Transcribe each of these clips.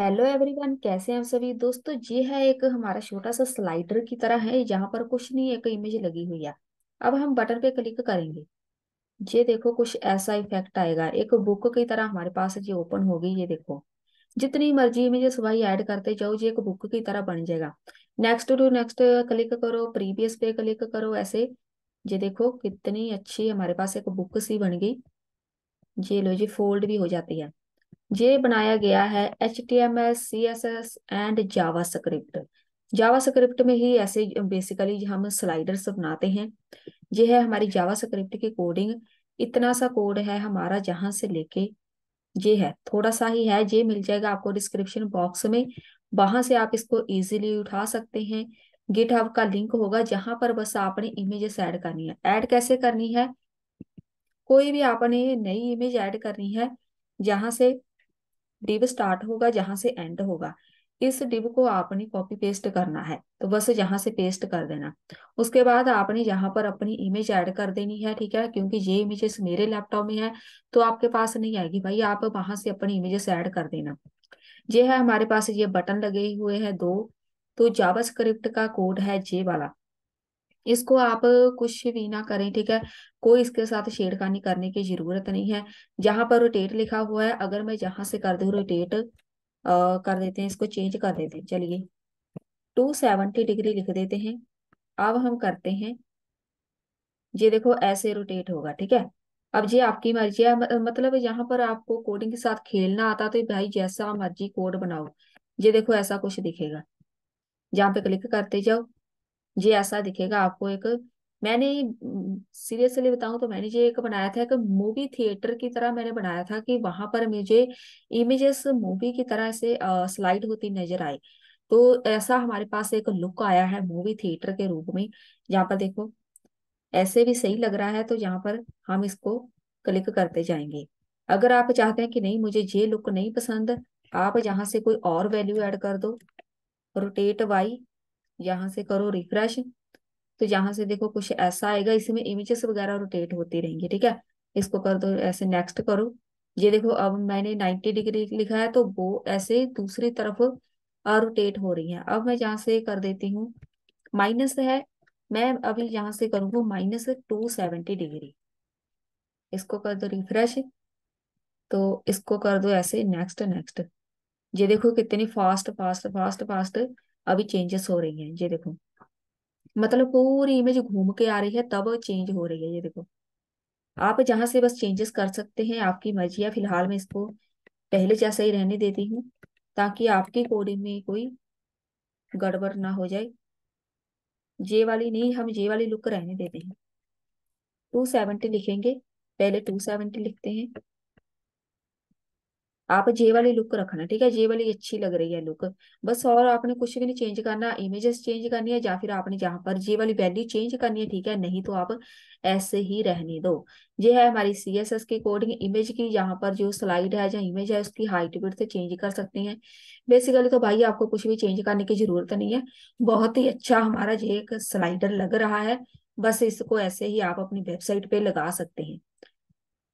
hello everyone कैसे हैं आप सभी दोस्तों ये है एक हमारा छोटा सा स्लाइडर की तरह है जहाँ पर कुछ नहीं एक इमेज लगी हुई है अब हम बटन पे क्लिक करेंगे ये देखो कुछ ऐसा इफेक्ट आएगा एक बुक की तरह हमारे पास ये ओपन होगी ये देखो जितनी मर्जी इमेजेस वही ऐड करते जाओ ये एक बुक की तरह बन जाएगा नेक्स्ट टू नेक्स्ट क्लिक करो प्रीवियस पे क्लिक करो ऐसे ये देखो कितनी अच्छी हमारे पास एक बुक सी बन गई ये लो जी फोल्ड भी हो जाती है ये बनाया गया है H T M S C S S and JavaScript JavaScript में ही ऐसे बेसिकली हम स्लाइडर्स बनाते हैं ये है हमारी जावा स्क्रिप्ट की कोडिंग इतना सा कोड है हमारा जहां से लेके ये है थोड़ा सा ही है ये मिल जाएगा आपको डिस्क्रिप्शन बॉक्स में वहां से आप इसको इजीली उठा सकते हैं गिट हब का लिंक होगा जहां पर बस आपने इमेजेस ऐड करनी है ऐड कैसे करनी है कोई भी आपने नई इमेज ऐड करनी है जहां से डिब स्टार्ट होगा जहां से एंड होगा इस डिब को आपने कॉपी पेस्ट करना है तो बस यहाँ से पेस्ट कर देना उसके बाद आपने यहाँ पर अपनी इमेज ऐड कर देनी है ठीक है क्योंकि ये इमेजेस मेरे लैपटॉप में है तो आपके पास नहीं आएगी भाई आप वहां से अपनी इमेजेस ऐड कर देना ये है हमारे पास ये बटन लगे हुए हैं दो तो जावा का कोड है जे वाला इसको आप कुछ भी ना करें ठीक है कोई इसके साथ छेड़खानी करने की जरूरत नहीं है जहां पर रोटेट लिखा हुआ है अगर मैं जहां से कर दू रोटेट कर देते हैं इसको चेंज कर देते हैं चलिए टू सेवनटी डिग्री लिख देते हैं अब हम करते हैं ये देखो ऐसे रोटेट होगा ठीक है अब ये आपकी मर्जी है मतलब यहाँ पर आपको कोडिंग के साथ खेलना आता तो भाई जैसा मर्जी कोड बनाओ ये देखो ऐसा कुछ दिखेगा जहां पे क्लिक करते जाओ ये ऐसा दिखेगा आपको एक मैंने सीरियसली बताऊं तो मैंने ये एक बनाया था एक मूवी थिएटर की तरह मैंने बनाया था कि वहां पर मुझे इमेजेस मूवी की तरह से स्लाइड होती नजर आए तो ऐसा हमारे पास एक लुक आया है मूवी थिएटर के रूप में यहाँ पर देखो ऐसे भी सही लग रहा है तो यहाँ पर हम इसको क्लिक करते जाएंगे अगर आप चाहते हैं कि नहीं मुझे ये लुक नहीं पसंद आप यहाँ से कोई और वैल्यू एड कर दो रोटेट वाई यहाँ से करो रिफ्रेश तो यहाँ से देखो कुछ ऐसा आएगा इसमें इमेजेस वगैरह रोटेट होती रहेंगी ठीक है इसको कर दो ऐसे नेक्स्ट करो ये देखो अब मैंने 90 डिग्री लिखा है तो वो ऐसे दूसरी तरफ रोटेट हो रही है अब मैं यहाँ से कर देती हूँ माइनस है मैं अभी यहाँ से करूंगा माइनस टू सेवेंटी डिग्री इसको कर दो रिफ्रेश तो इसको कर दो ऐसे नेक्स्ट नेक्स्ट ये देखो कितनी फास्ट फास्ट फास्ट फास्ट अभी चेंजेस हो रही हैं ये देखो मतलब पूरी इमेज घूम के आ रही है तब चेंज हो रही है ये देखो आप जहां से बस चेंजेस कर सकते हैं आपकी मर्जी है फिलहाल मैं इसको पहले जैसा ही रहने देती हूँ ताकि आपके कोडिंग में कोई गड़बड़ ना हो जाए जे वाली नहीं हम जे वाली लुक रहने देते हैं टू सेवेंटी लिखेंगे पहले टू सेवेंटी लिखते हैं आप जे वाली लुक रखना ठीक है जे वाली अच्छी लग रही है लुक बस और आपने कुछ भी नहीं चेंज करना इमेजेस चेंज करनी है या फिर आपने जहां पर जे वाली वैल्यू चेंज करनी है ठीक है नहीं तो आप ऐसे ही रहने दो ये है हमारी सी एस एस की कोडिंग इमेज की यहाँ पर जो स्लाइड है या इमेज है उसकी हाइट वेट से चेंज कर सकते हैं बेसिकली तो भाई आपको कुछ भी चेंज करने की जरूरत नहीं है बहुत ही अच्छा हमारा ये एक स्लाइडर लग रहा है बस इसको ऐसे ही आप अपनी वेबसाइट पे लगा सकते हैं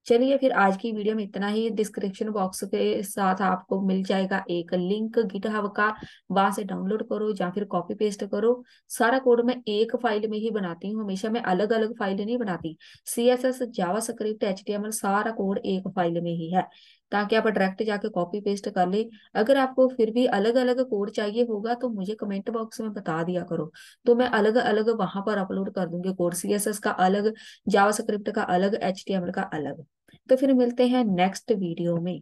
चलिए फिर आज की वीडियो में इतना ही डिस्क्रिप्शन बॉक्स के साथ आपको मिल जाएगा एक लिंक गिटहब का वहां से डाउनलोड करो या फिर कॉपी पेस्ट करो सारा कोड मैं एक फाइल में ही बनाती हूँ हमेशा मैं अलग अलग फाइल नहीं बनाती C S S JavaScript H सारा कोड एक फाइल में ही है ताकि आप डायरेक्ट जाके कॉपी पेस्ट कर ले अगर आपको फिर भी अलग अलग कोड चाहिए होगा तो मुझे कमेंट बॉक्स में बता दिया करो तो मैं अलग अलग वहां पर अपलोड कर दूंगी कोड सी एस एस का अलग जावा का अलग एच एम एल का अलग तो फिर मिलते हैं नेक्स्ट वीडियो में